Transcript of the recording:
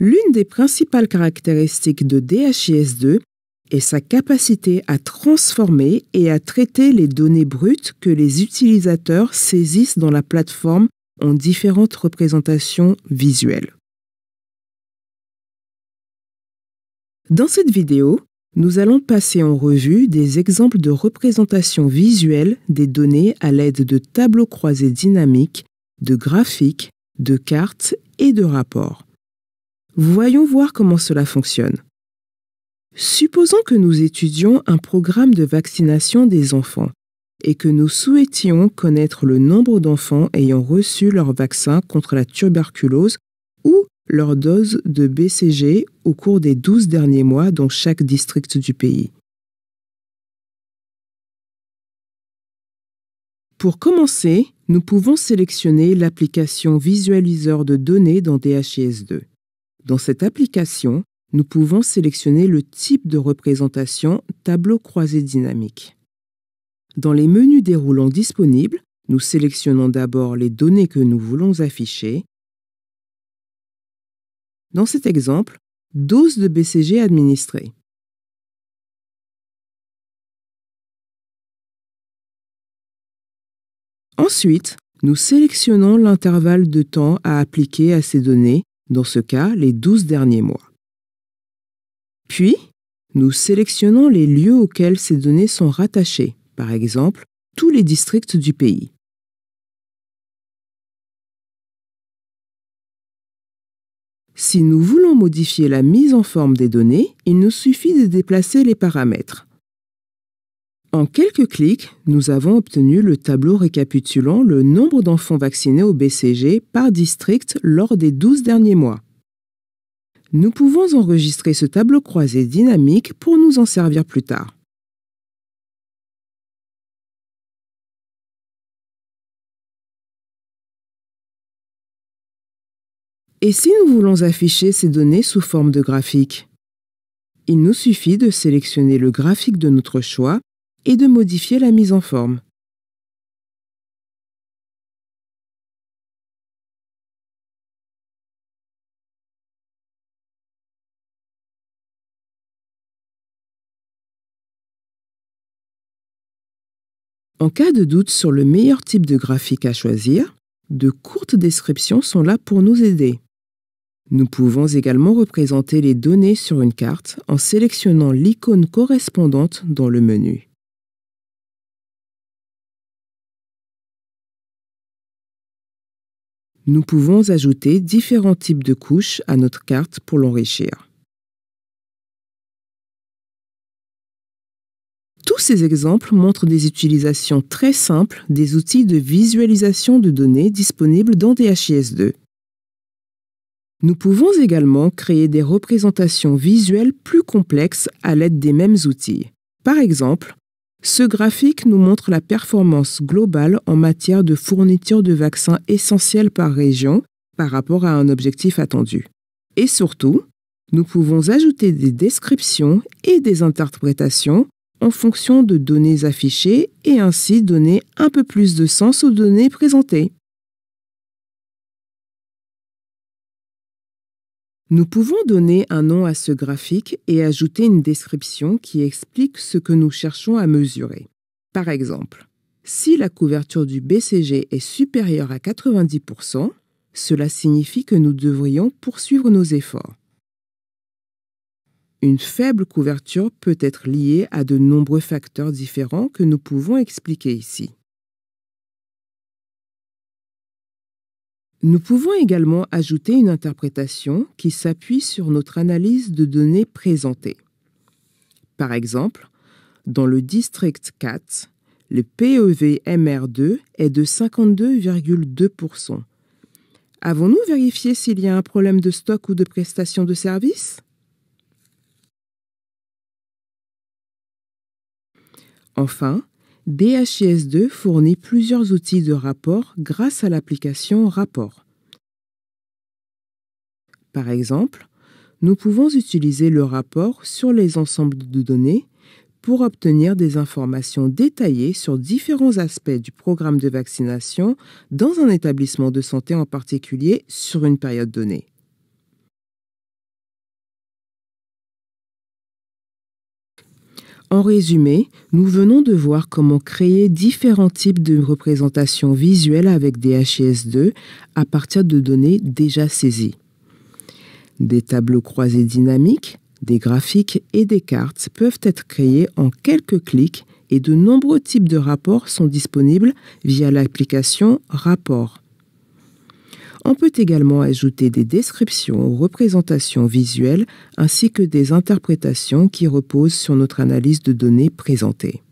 L'une des principales caractéristiques de DHIS2 est sa capacité à transformer et à traiter les données brutes que les utilisateurs saisissent dans la plateforme en différentes représentations visuelles. Dans cette vidéo, nous allons passer en revue des exemples de représentations visuelles des données à l'aide de tableaux croisés dynamiques, de graphiques, de cartes et de rapports. Voyons voir comment cela fonctionne. Supposons que nous étudions un programme de vaccination des enfants et que nous souhaitions connaître le nombre d'enfants ayant reçu leur vaccin contre la tuberculose ou leur dose de BCG au cours des 12 derniers mois dans chaque district du pays. Pour commencer, nous pouvons sélectionner l'application Visualiseur de données dans DHIS2. Dans cette application, nous pouvons sélectionner le type de représentation tableau croisé dynamique. Dans les menus déroulants disponibles, nous sélectionnons d'abord les données que nous voulons afficher. Dans cet exemple, dose de BCG administrée. Ensuite, nous sélectionnons l'intervalle de temps à appliquer à ces données dans ce cas les 12 derniers mois. Puis, nous sélectionnons les lieux auxquels ces données sont rattachées, par exemple tous les districts du pays. Si nous voulons modifier la mise en forme des données, il nous suffit de déplacer les paramètres. En quelques clics, nous avons obtenu le tableau récapitulant le nombre d'enfants vaccinés au BCG par district lors des 12 derniers mois. Nous pouvons enregistrer ce tableau croisé dynamique pour nous en servir plus tard. Et si nous voulons afficher ces données sous forme de graphique Il nous suffit de sélectionner le graphique de notre choix et de modifier la mise en forme. En cas de doute sur le meilleur type de graphique à choisir, de courtes descriptions sont là pour nous aider. Nous pouvons également représenter les données sur une carte en sélectionnant l'icône correspondante dans le menu. Nous pouvons ajouter différents types de couches à notre carte pour l'enrichir. Tous ces exemples montrent des utilisations très simples des outils de visualisation de données disponibles dans DHIS2. Nous pouvons également créer des représentations visuelles plus complexes à l'aide des mêmes outils. Par exemple, ce graphique nous montre la performance globale en matière de fourniture de vaccins essentiels par région par rapport à un objectif attendu. Et surtout, nous pouvons ajouter des descriptions et des interprétations en fonction de données affichées et ainsi donner un peu plus de sens aux données présentées. Nous pouvons donner un nom à ce graphique et ajouter une description qui explique ce que nous cherchons à mesurer. Par exemple, si la couverture du BCG est supérieure à 90%, cela signifie que nous devrions poursuivre nos efforts. Une faible couverture peut être liée à de nombreux facteurs différents que nous pouvons expliquer ici. Nous pouvons également ajouter une interprétation qui s'appuie sur notre analyse de données présentées. Par exemple, dans le district 4, le PEV MR2 est de 52,2%. Avons-nous vérifié s'il y a un problème de stock ou de prestation de service Enfin, dhis 2 fournit plusieurs outils de rapport grâce à l'application Rapport. Par exemple, nous pouvons utiliser le rapport sur les ensembles de données pour obtenir des informations détaillées sur différents aspects du programme de vaccination dans un établissement de santé en particulier sur une période donnée. En résumé, nous venons de voir comment créer différents types de représentations visuelles avec DHS2 à partir de données déjà saisies. Des tableaux croisés dynamiques, des graphiques et des cartes peuvent être créés en quelques clics et de nombreux types de rapports sont disponibles via l'application Rapport. On peut également ajouter des descriptions aux représentations visuelles ainsi que des interprétations qui reposent sur notre analyse de données présentées.